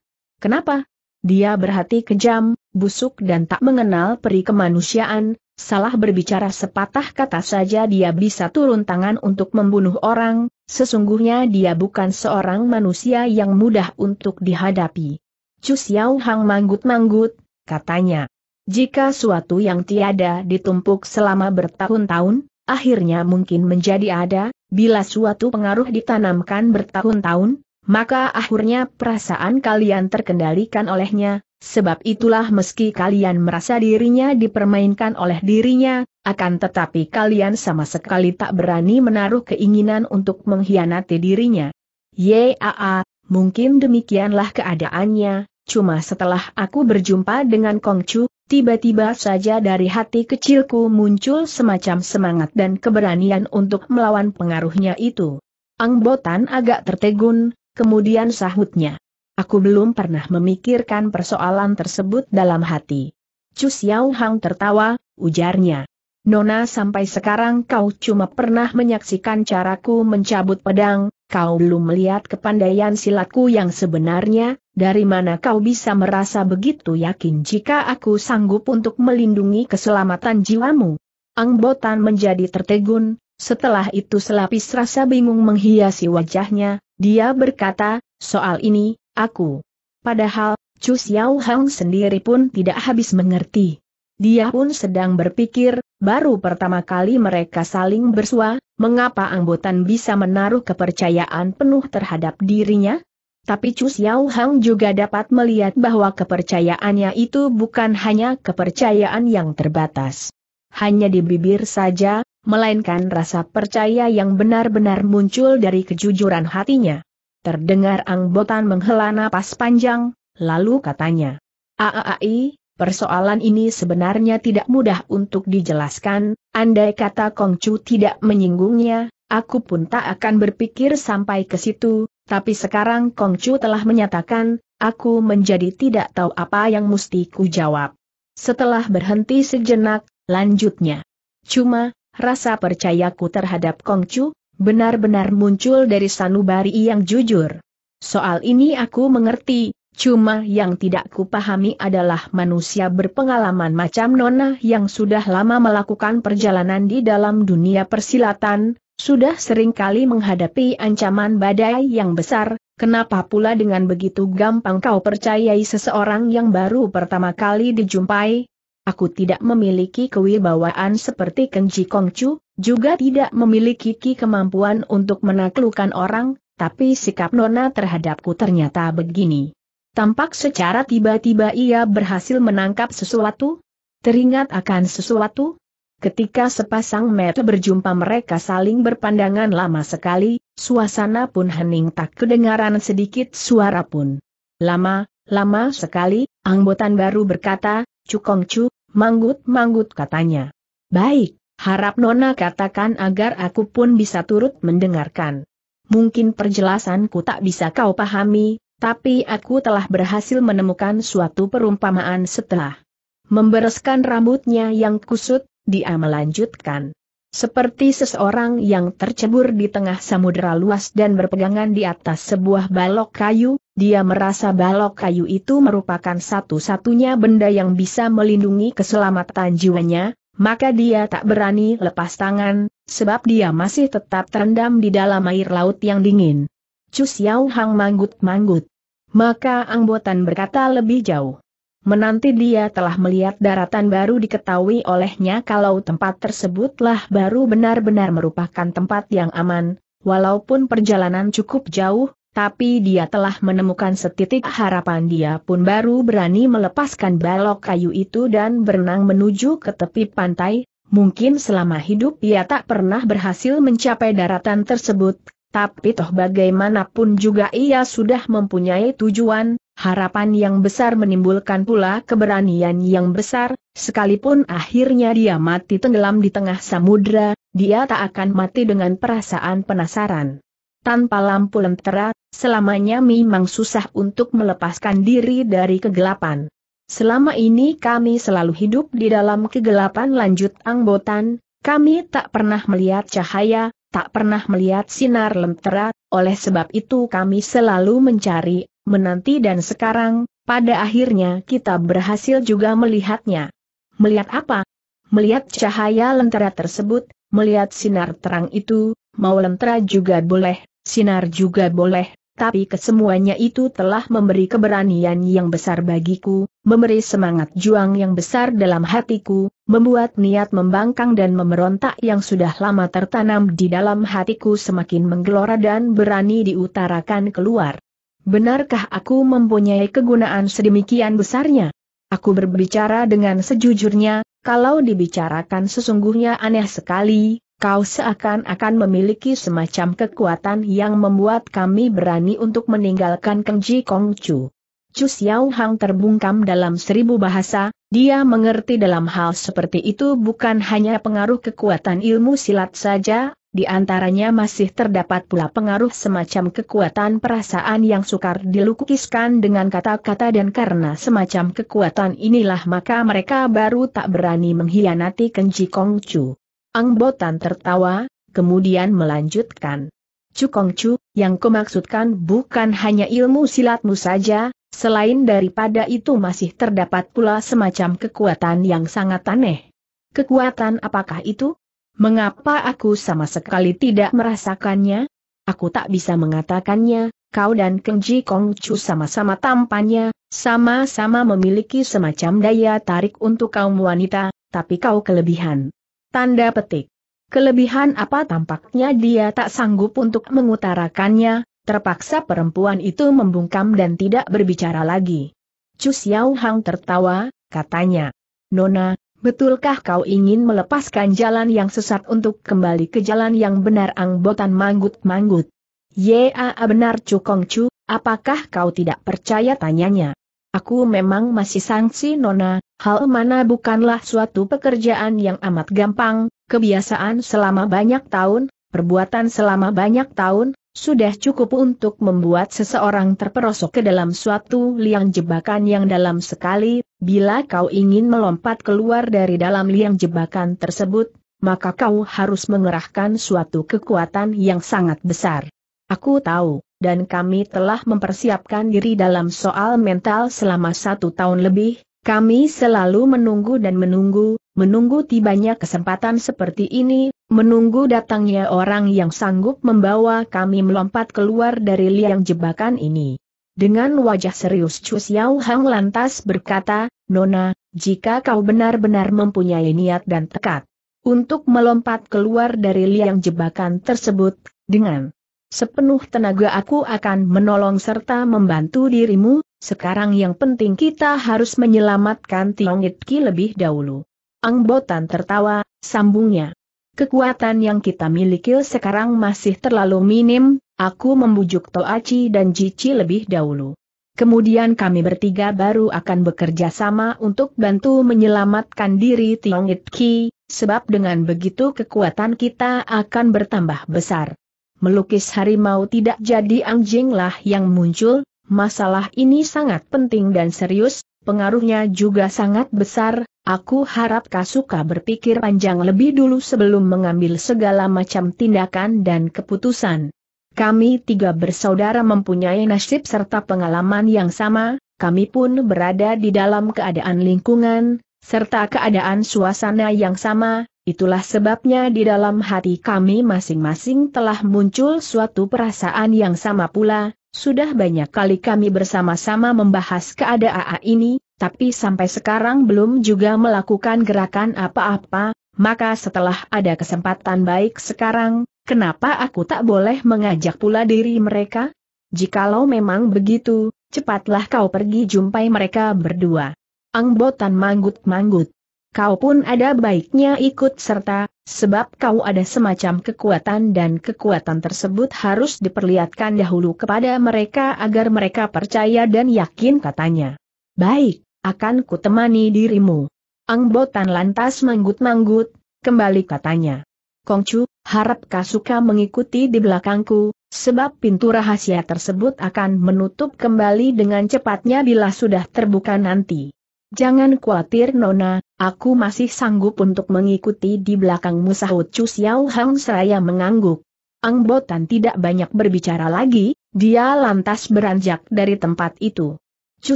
Kenapa? Dia berhati kejam, busuk dan tak mengenal peri kemanusiaan, Salah berbicara sepatah kata saja dia bisa turun tangan untuk membunuh orang, sesungguhnya dia bukan seorang manusia yang mudah untuk dihadapi. Chu Xiao Hang manggut-manggut, katanya. Jika suatu yang tiada ditumpuk selama bertahun-tahun, akhirnya mungkin menjadi ada, bila suatu pengaruh ditanamkan bertahun-tahun, maka akhirnya perasaan kalian terkendalikan olehnya, Sebab itulah meski kalian merasa dirinya dipermainkan oleh dirinya, akan tetapi kalian sama sekali tak berani menaruh keinginan untuk mengkhianati dirinya. Yaa, mungkin demikianlah keadaannya, cuma setelah aku berjumpa dengan Kongcu, tiba-tiba saja dari hati kecilku muncul semacam semangat dan keberanian untuk melawan pengaruhnya itu. Angbotan agak tertegun, kemudian sahutnya. Aku belum pernah memikirkan persoalan tersebut dalam hati. Chu Xiao Hang tertawa, ujarnya. Nona sampai sekarang kau cuma pernah menyaksikan caraku mencabut pedang, kau belum melihat kepandaian silatku yang sebenarnya, dari mana kau bisa merasa begitu yakin jika aku sanggup untuk melindungi keselamatan jiwamu? Angbotan menjadi tertegun, setelah itu selapis rasa bingung menghiasi wajahnya, dia berkata, soal ini, aku. Padahal, Chu Xiao Hang sendiri pun tidak habis mengerti. Dia pun sedang berpikir, baru pertama kali mereka saling bersua, mengapa anggotan bisa menaruh kepercayaan penuh terhadap dirinya? Tapi Chu Xiao Hang juga dapat melihat bahwa kepercayaannya itu bukan hanya kepercayaan yang terbatas. Hanya di bibir saja, melainkan rasa percaya yang benar-benar muncul dari kejujuran hatinya. Terdengar angbotan menghela napas panjang, lalu katanya. Aai, persoalan ini sebenarnya tidak mudah untuk dijelaskan, andai kata Kongcu tidak menyinggungnya, aku pun tak akan berpikir sampai ke situ, tapi sekarang Kongcu telah menyatakan, aku menjadi tidak tahu apa yang mesti ku jawab. Setelah berhenti sejenak, lanjutnya. Cuma, rasa percayaku terhadap Kongcu, benar-benar muncul dari sanubari yang jujur. Soal ini aku mengerti, cuma yang tidak kupahami adalah manusia berpengalaman macam Nona yang sudah lama melakukan perjalanan di dalam dunia persilatan, sudah seringkali menghadapi ancaman badai yang besar, kenapa pula dengan begitu gampang kau percayai seseorang yang baru pertama kali dijumpai? Aku tidak memiliki kewibawaan seperti Kenji Kongcu, juga tidak memiliki kemampuan untuk menaklukkan orang, tapi sikap Nona terhadapku ternyata begini. Tampak secara tiba-tiba ia berhasil menangkap sesuatu, teringat akan sesuatu. Ketika sepasang mata berjumpa mereka saling berpandangan lama sekali, suasana pun hening tak kedengaran sedikit suara pun. Lama, lama sekali, anggota baru berkata, cukong cu, manggut-manggut katanya. Baik, Harap Nona katakan agar aku pun bisa turut mendengarkan. Mungkin perjelasanku tak bisa kau pahami, tapi aku telah berhasil menemukan suatu perumpamaan setelah membereskan rambutnya yang kusut, dia melanjutkan. Seperti seseorang yang tercebur di tengah samudera luas dan berpegangan di atas sebuah balok kayu, dia merasa balok kayu itu merupakan satu-satunya benda yang bisa melindungi keselamatan jiwanya, maka dia tak berani lepas tangan, sebab dia masih tetap terendam di dalam air laut yang dingin. Chu Xiao Hang manggut-manggut. Maka Angbotan berkata lebih jauh. Menanti dia telah melihat daratan baru diketahui olehnya kalau tempat tersebutlah baru benar-benar merupakan tempat yang aman, walaupun perjalanan cukup jauh, tapi dia telah menemukan setitik harapan dia pun baru berani melepaskan balok kayu itu dan berenang menuju ke tepi pantai, mungkin selama hidup ia tak pernah berhasil mencapai daratan tersebut, tapi toh bagaimanapun juga ia sudah mempunyai tujuan, harapan yang besar menimbulkan pula keberanian yang besar, sekalipun akhirnya dia mati tenggelam di tengah samudra, dia tak akan mati dengan perasaan penasaran tanpa lampu lentera, selamanya memang susah untuk melepaskan diri dari kegelapan. Selama ini kami selalu hidup di dalam kegelapan lanjut anggotan, kami tak pernah melihat cahaya, tak pernah melihat sinar lentera, oleh sebab itu kami selalu mencari, menanti dan sekarang, pada akhirnya kita berhasil juga melihatnya. Melihat apa? Melihat cahaya lentera tersebut, melihat sinar terang itu, mau lentera juga boleh, sinar juga boleh, tapi kesemuanya itu telah memberi keberanian yang besar bagiku, memberi semangat juang yang besar dalam hatiku, membuat niat membangkang dan memberontak yang sudah lama tertanam di dalam hatiku semakin menggelora dan berani diutarakan keluar. Benarkah aku mempunyai kegunaan sedemikian besarnya? Aku berbicara dengan sejujurnya, kalau dibicarakan sesungguhnya aneh sekali, kau seakan-akan memiliki semacam kekuatan yang membuat kami berani untuk meninggalkan Kengji Kongcu. Chu Xiao Hang terbungkam dalam seribu bahasa, dia mengerti dalam hal seperti itu bukan hanya pengaruh kekuatan ilmu silat saja, di antaranya masih terdapat pula pengaruh semacam kekuatan perasaan yang sukar dilukiskan dengan kata-kata dan karena semacam kekuatan inilah maka mereka baru tak berani mengkhianati Kenji Kongcu. Angbotan tertawa, kemudian melanjutkan. Cukongcu, yang kumaksudkan bukan hanya ilmu silatmu saja, selain daripada itu masih terdapat pula semacam kekuatan yang sangat aneh. Kekuatan apakah itu? Mengapa aku sama sekali tidak merasakannya? Aku tak bisa mengatakannya, kau dan Kenji Kongcu sama-sama tampannya, sama-sama memiliki semacam daya tarik untuk kaum wanita, tapi kau kelebihan. Tanda petik. Kelebihan apa tampaknya dia tak sanggup untuk mengutarakannya, terpaksa perempuan itu membungkam dan tidak berbicara lagi. Chu Xiao Hang tertawa, katanya. Nona, Betulkah kau ingin melepaskan jalan yang sesat untuk kembali ke jalan yang benar angbotan manggut-manggut? Ya benar Cukong Cu, apakah kau tidak percaya tanyanya? Aku memang masih sangsi nona, hal mana bukanlah suatu pekerjaan yang amat gampang, kebiasaan selama banyak tahun, perbuatan selama banyak tahun, sudah cukup untuk membuat seseorang terperosok ke dalam suatu liang jebakan yang dalam sekali, bila kau ingin melompat keluar dari dalam liang jebakan tersebut, maka kau harus mengerahkan suatu kekuatan yang sangat besar. Aku tahu, dan kami telah mempersiapkan diri dalam soal mental selama satu tahun lebih, kami selalu menunggu dan menunggu, menunggu tibanya kesempatan seperti ini, menunggu datangnya orang yang sanggup membawa kami melompat keluar dari liang jebakan ini. Dengan wajah serius Chu Xiao Hang lantas berkata, Nona, jika kau benar-benar mempunyai niat dan tekad untuk melompat keluar dari liang jebakan tersebut, dengan sepenuh tenaga aku akan menolong serta membantu dirimu, sekarang yang penting kita harus menyelamatkan Tiongit Ki lebih dahulu. Angbotan tertawa, sambungnya. Kekuatan yang kita miliki sekarang masih terlalu minim, aku membujuk Toachi dan Jici lebih dahulu. Kemudian kami bertiga baru akan bekerja sama untuk bantu menyelamatkan diri Tiong Ki, sebab dengan begitu kekuatan kita akan bertambah besar. Melukis harimau tidak jadi anjinglah yang muncul, masalah ini sangat penting dan serius, pengaruhnya juga sangat besar, Aku harap Kasuka berpikir panjang lebih dulu sebelum mengambil segala macam tindakan dan keputusan. Kami tiga bersaudara mempunyai nasib serta pengalaman yang sama, kami pun berada di dalam keadaan lingkungan, serta keadaan suasana yang sama, itulah sebabnya di dalam hati kami masing-masing telah muncul suatu perasaan yang sama pula, sudah banyak kali kami bersama-sama membahas keadaan ini, tapi sampai sekarang belum juga melakukan gerakan apa-apa, maka setelah ada kesempatan baik sekarang, kenapa aku tak boleh mengajak pula diri mereka? Jikalau memang begitu, cepatlah kau pergi jumpai mereka berdua. Angbotan manggut-manggut. Kau pun ada baiknya ikut serta, sebab kau ada semacam kekuatan dan kekuatan tersebut harus diperlihatkan dahulu kepada mereka agar mereka percaya dan yakin katanya. Baik, akan kutemani dirimu. Angbotan lantas manggut-manggut, kembali katanya. Kongcu, harapkah suka mengikuti di belakangku, sebab pintu rahasia tersebut akan menutup kembali dengan cepatnya bila sudah terbuka nanti. Jangan khawatir Nona, aku masih sanggup untuk mengikuti di belakangmu sahut Chu Xiao Hang seraya mengangguk. Ang Botan tidak banyak berbicara lagi, dia lantas beranjak dari tempat itu. Chu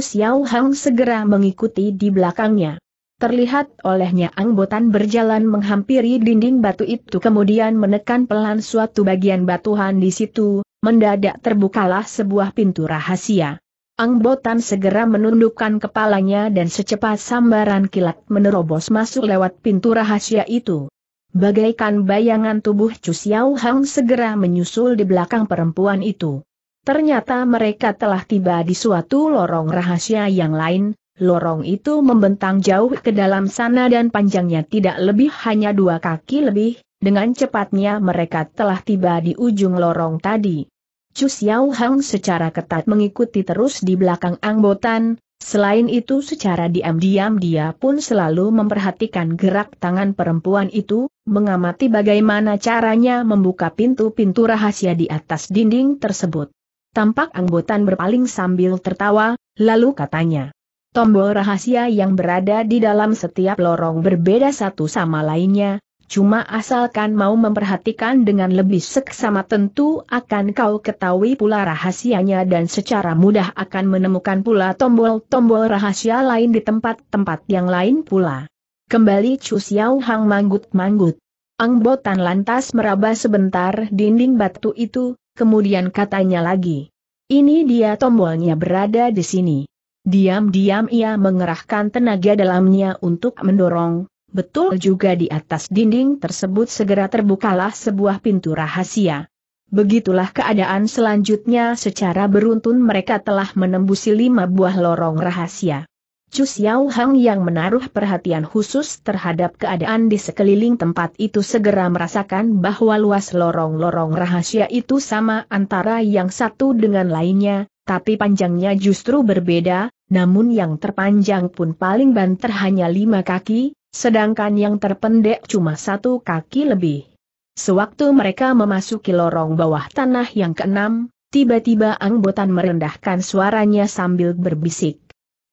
Xiao Hang segera mengikuti di belakangnya. Terlihat olehnya angbotan berjalan menghampiri dinding batu itu kemudian menekan pelan suatu bagian batuhan di situ, mendadak terbukalah sebuah pintu rahasia. Angbotan segera menundukkan kepalanya dan secepat sambaran kilat menerobos masuk lewat pintu rahasia itu. Bagaikan bayangan tubuh Chu Xiao Hang segera menyusul di belakang perempuan itu. Ternyata mereka telah tiba di suatu lorong rahasia yang lain, lorong itu membentang jauh ke dalam sana dan panjangnya tidak lebih hanya dua kaki lebih, dengan cepatnya mereka telah tiba di ujung lorong tadi. Chu Xiao Hang secara ketat mengikuti terus di belakang angbotan, selain itu secara diam-diam dia pun selalu memperhatikan gerak tangan perempuan itu, mengamati bagaimana caranya membuka pintu-pintu rahasia di atas dinding tersebut. Tampak anggotan berpaling sambil tertawa, lalu katanya. Tombol rahasia yang berada di dalam setiap lorong berbeda satu sama lainnya, cuma asalkan mau memperhatikan dengan lebih seksama tentu akan kau ketahui pula rahasianya dan secara mudah akan menemukan pula tombol-tombol rahasia lain di tempat-tempat yang lain pula. Kembali Chu Xiao Hang manggut-manggut. Anggotan lantas meraba sebentar dinding batu itu, kemudian katanya lagi. Ini dia tombolnya berada di sini. Diam-diam ia mengerahkan tenaga dalamnya untuk mendorong, betul juga di atas dinding tersebut segera terbukalah sebuah pintu rahasia. Begitulah keadaan selanjutnya secara beruntun mereka telah menembusi lima buah lorong rahasia. Chu Xiao Hang yang menaruh perhatian khusus terhadap keadaan di sekeliling tempat itu segera merasakan bahwa luas lorong-lorong rahasia itu sama antara yang satu dengan lainnya, tapi panjangnya justru berbeda, namun yang terpanjang pun paling banter hanya lima kaki, sedangkan yang terpendek cuma satu kaki lebih. Sewaktu mereka memasuki lorong bawah tanah yang keenam, tiba-tiba Botan merendahkan suaranya sambil berbisik.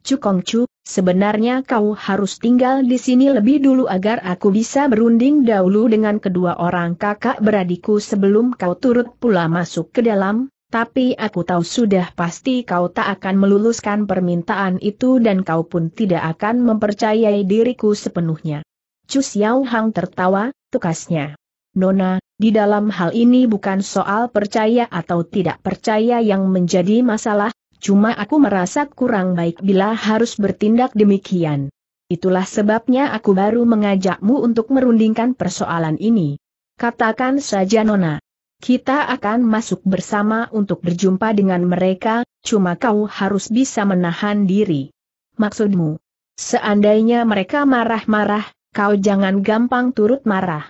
Cukongcu, sebenarnya kau harus tinggal di sini lebih dulu agar aku bisa berunding dahulu dengan kedua orang kakak beradikku sebelum kau turut pula masuk ke dalam, tapi aku tahu sudah pasti kau tak akan meluluskan permintaan itu dan kau pun tidak akan mempercayai diriku sepenuhnya. Cu Xiao Hang tertawa, tukasnya. Nona, di dalam hal ini bukan soal percaya atau tidak percaya yang menjadi masalah, Cuma aku merasa kurang baik bila harus bertindak demikian. Itulah sebabnya aku baru mengajakmu untuk merundingkan persoalan ini. Katakan saja Nona. Kita akan masuk bersama untuk berjumpa dengan mereka, cuma kau harus bisa menahan diri. Maksudmu? Seandainya mereka marah-marah, kau jangan gampang turut marah.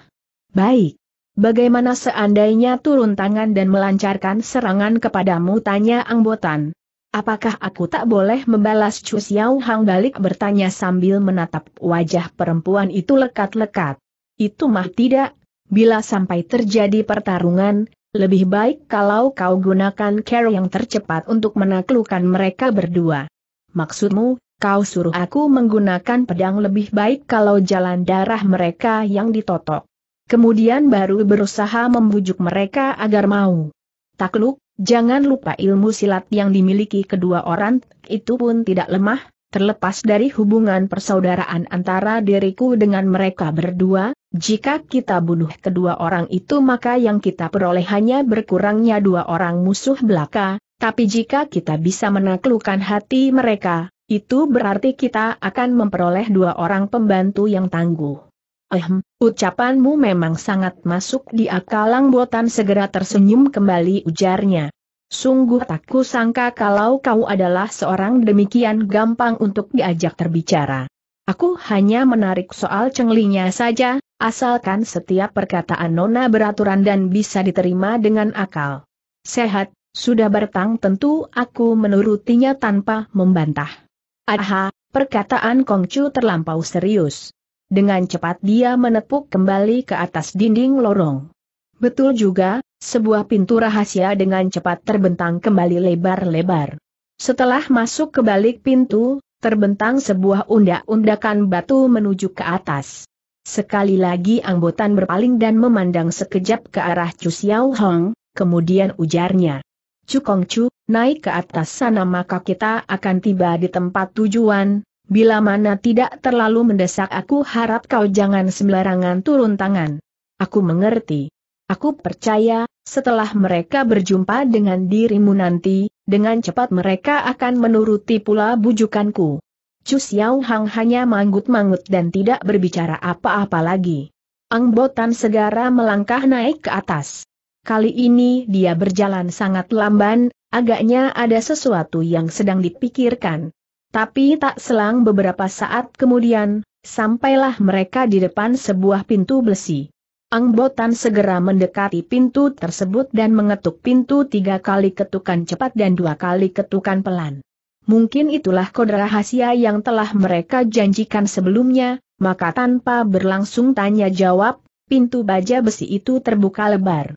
Baik. Bagaimana seandainya turun tangan dan melancarkan serangan kepadamu tanya angbotan. Apakah aku tak boleh membalas Chu Xiao Hang balik bertanya sambil menatap wajah perempuan itu lekat-lekat. Itu mah tidak, bila sampai terjadi pertarungan, lebih baik kalau kau gunakan care yang tercepat untuk menaklukkan mereka berdua. Maksudmu, kau suruh aku menggunakan pedang lebih baik kalau jalan darah mereka yang ditotok. Kemudian baru berusaha membujuk mereka agar mau. Takluk, Jangan lupa ilmu silat yang dimiliki kedua orang itu pun tidak lemah, terlepas dari hubungan persaudaraan antara diriku dengan mereka berdua, jika kita bunuh kedua orang itu maka yang kita peroleh hanya berkurangnya dua orang musuh belaka, tapi jika kita bisa menaklukkan hati mereka, itu berarti kita akan memperoleh dua orang pembantu yang tangguh. Ehem, ucapanmu memang sangat masuk di akal Langbotan segera tersenyum kembali ujarnya. Sungguh tak kusangka kalau kau adalah seorang demikian gampang untuk diajak terbicara. Aku hanya menarik soal cenglinya saja, asalkan setiap perkataan Nona beraturan dan bisa diterima dengan akal. Sehat, sudah bertang tentu aku menurutinya tanpa membantah. Aha, perkataan Kongcu terlampau serius. Dengan cepat dia menepuk kembali ke atas dinding lorong. Betul juga, sebuah pintu rahasia dengan cepat terbentang kembali lebar-lebar. Setelah masuk ke balik pintu, terbentang sebuah undak-undakan batu menuju ke atas. Sekali lagi angbotan berpaling dan memandang sekejap ke arah Chu Xiao Hong, kemudian ujarnya. Chu Kong Chu, naik ke atas sana maka kita akan tiba di tempat tujuan, Bila mana tidak terlalu mendesak aku harap kau jangan sembarangan turun tangan. Aku mengerti. Aku percaya, setelah mereka berjumpa dengan dirimu nanti, dengan cepat mereka akan menuruti pula bujukanku. Chu Xiao Hang hanya manggut-manggut dan tidak berbicara apa-apa lagi. Angbotan segera melangkah naik ke atas. Kali ini dia berjalan sangat lamban, agaknya ada sesuatu yang sedang dipikirkan. Tapi tak selang beberapa saat kemudian, sampailah mereka di depan sebuah pintu besi. Angbotan segera mendekati pintu tersebut dan mengetuk pintu tiga kali ketukan cepat dan dua kali ketukan pelan. Mungkin itulah kode rahasia yang telah mereka janjikan sebelumnya, maka tanpa berlangsung tanya jawab, pintu baja besi itu terbuka lebar.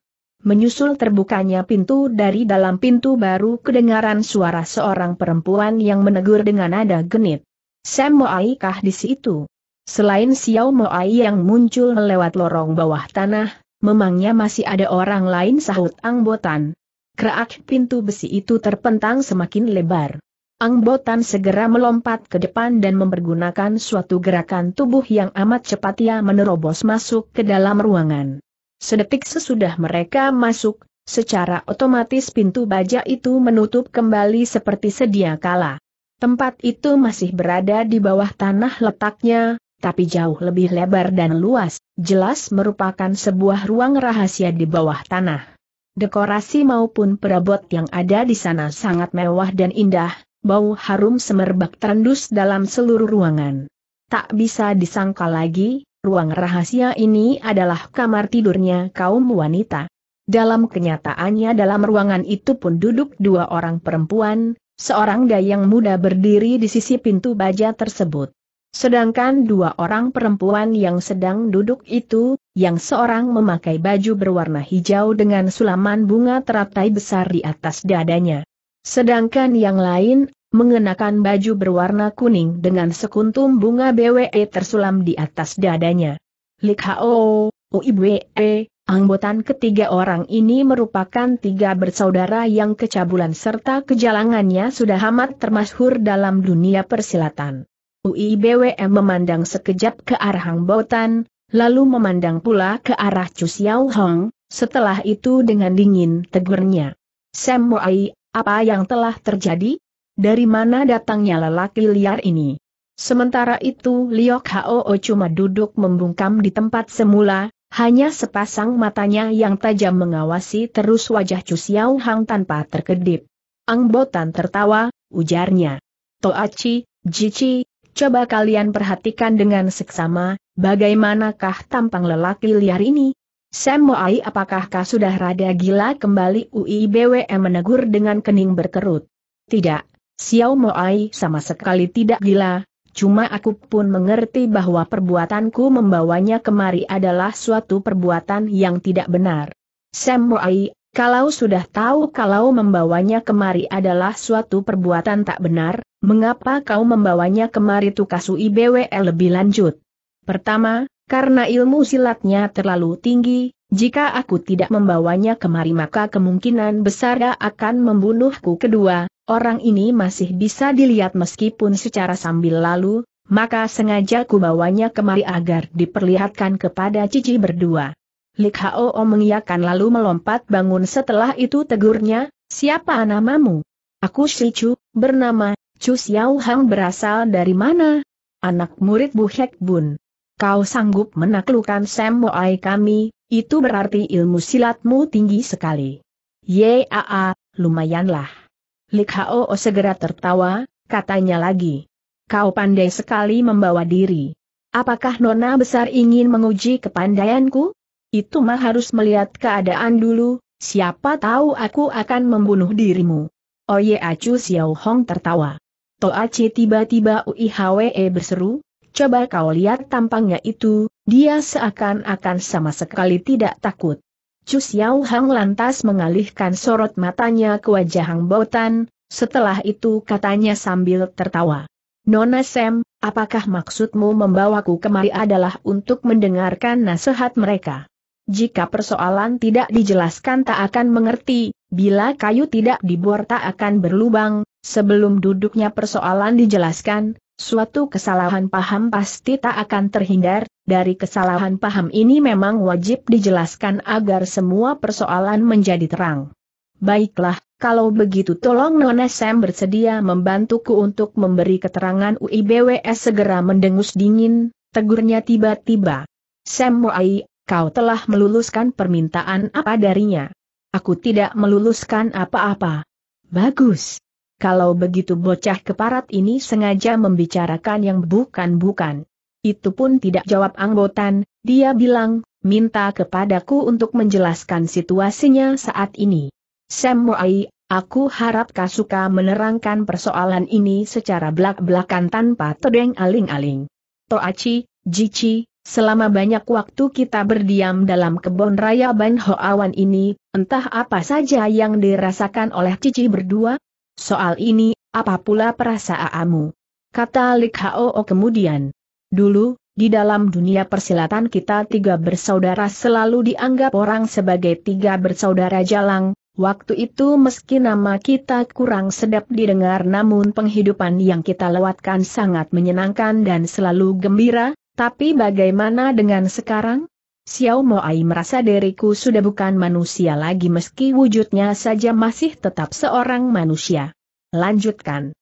Menyusul terbukanya pintu dari dalam pintu baru kedengaran suara seorang perempuan yang menegur dengan nada genit. Sam Moai kah di situ? Selain Xiao Moai yang muncul lewat lorong bawah tanah, memangnya masih ada orang lain sahut Ang Botan. Kerak pintu besi itu terpentang semakin lebar. Ang Botan segera melompat ke depan dan mempergunakan suatu gerakan tubuh yang amat cepat ia menerobos masuk ke dalam ruangan. Sedetik sesudah mereka masuk, secara otomatis pintu baja itu menutup kembali seperti sedia kala. Tempat itu masih berada di bawah tanah letaknya, tapi jauh lebih lebar dan luas, jelas merupakan sebuah ruang rahasia di bawah tanah. Dekorasi maupun perabot yang ada di sana sangat mewah dan indah, bau harum semerbak terendus dalam seluruh ruangan. Tak bisa disangka lagi, ruang rahasia ini adalah kamar tidurnya kaum wanita. Dalam kenyataannya dalam ruangan itu pun duduk dua orang perempuan, seorang dayang muda berdiri di sisi pintu baja tersebut. Sedangkan dua orang perempuan yang sedang duduk itu, yang seorang memakai baju berwarna hijau dengan sulaman bunga teratai besar di atas dadanya. Sedangkan yang lain mengenakan baju berwarna kuning dengan sekuntum bunga BWE tersulam di atas dadanya. Lik Hao, Uibwe, anggotan ketiga orang ini merupakan tiga bersaudara yang kecabulan serta kejalangannya sudah amat termasyhur dalam dunia persilatan. UIBWM memandang sekejap ke arah Hang lalu memandang pula ke arah Chu Xiao Hong, setelah itu dengan dingin tegurnya. Sam Moai, apa yang telah terjadi? dari mana datangnya lelaki liar ini. Sementara itu Liok Hao cuma duduk membungkam di tempat semula, hanya sepasang matanya yang tajam mengawasi terus wajah Chu Xiao Hang tanpa terkedip. Ang Botan tertawa, ujarnya. Toachi, Jici, coba kalian perhatikan dengan seksama, bagaimanakah tampang lelaki liar ini? Sam apakah kau sudah rada gila kembali UIBWM menegur dengan kening berkerut? Tidak, Xiao Moai sama sekali tidak gila, cuma aku pun mengerti bahwa perbuatanku membawanya kemari adalah suatu perbuatan yang tidak benar. Sam Moai, kalau sudah tahu kalau membawanya kemari adalah suatu perbuatan tak benar, mengapa kau membawanya kemari Tukasu IBWL lebih lanjut? Pertama, karena ilmu silatnya terlalu tinggi, jika aku tidak membawanya kemari maka kemungkinan besar akan membunuhku kedua, Orang ini masih bisa dilihat meskipun secara sambil lalu, maka sengaja ku bawanya kemari agar diperlihatkan kepada Cici berdua. Lik Hao mengiyakan lalu melompat bangun setelah itu tegurnya, siapa namamu? Aku Shi Chu, bernama, Chu Xiao Hang berasal dari mana? Anak murid Bu Hek Bun. Kau sanggup menaklukkan Sam ai kami, itu berarti ilmu silatmu tinggi sekali. Yaa, lumayanlah. Likhao segera tertawa, katanya lagi. Kau pandai sekali membawa diri. Apakah Nona Besar ingin menguji kepandaianku? Itu mah harus melihat keadaan dulu, siapa tahu aku akan membunuh dirimu. Oye Acu Xiao Hong tertawa. Toaci tiba-tiba Hwe e berseru, coba kau lihat tampangnya itu, dia seakan-akan sama sekali tidak takut. Chu Xiao Hang lantas mengalihkan sorot matanya ke wajah Hang Botan, setelah itu katanya sambil tertawa. Nona Sam, apakah maksudmu membawaku kemari adalah untuk mendengarkan nasihat mereka? Jika persoalan tidak dijelaskan tak akan mengerti, bila kayu tidak dibor tak akan berlubang, sebelum duduknya persoalan dijelaskan, Suatu kesalahan paham pasti tak akan terhindar, dari kesalahan paham ini memang wajib dijelaskan agar semua persoalan menjadi terang. Baiklah, kalau begitu tolong Nona Sam bersedia membantuku untuk memberi keterangan UIBWS segera mendengus dingin, tegurnya tiba-tiba. Sam Moai, kau telah meluluskan permintaan apa darinya? Aku tidak meluluskan apa-apa. Bagus, kalau begitu bocah keparat ini sengaja membicarakan yang bukan-bukan. Itu pun tidak jawab anggotan, dia bilang, minta kepadaku untuk menjelaskan situasinya saat ini. Semuai, aku harap Kasuka menerangkan persoalan ini secara belak-belakan tanpa tedeng aling-aling. Toachi, Jichi, selama banyak waktu kita berdiam dalam kebun raya Ban Hoawan ini, entah apa saja yang dirasakan oleh Cici berdua, Soal ini, apa pula perasaanmu? Kata Lik kemudian. Dulu, di dalam dunia persilatan kita tiga bersaudara selalu dianggap orang sebagai tiga bersaudara jalang, waktu itu meski nama kita kurang sedap didengar namun penghidupan yang kita lewatkan sangat menyenangkan dan selalu gembira, tapi bagaimana dengan sekarang? Xiao Moai merasa diriku sudah bukan manusia lagi meski wujudnya saja masih tetap seorang manusia. Lanjutkan.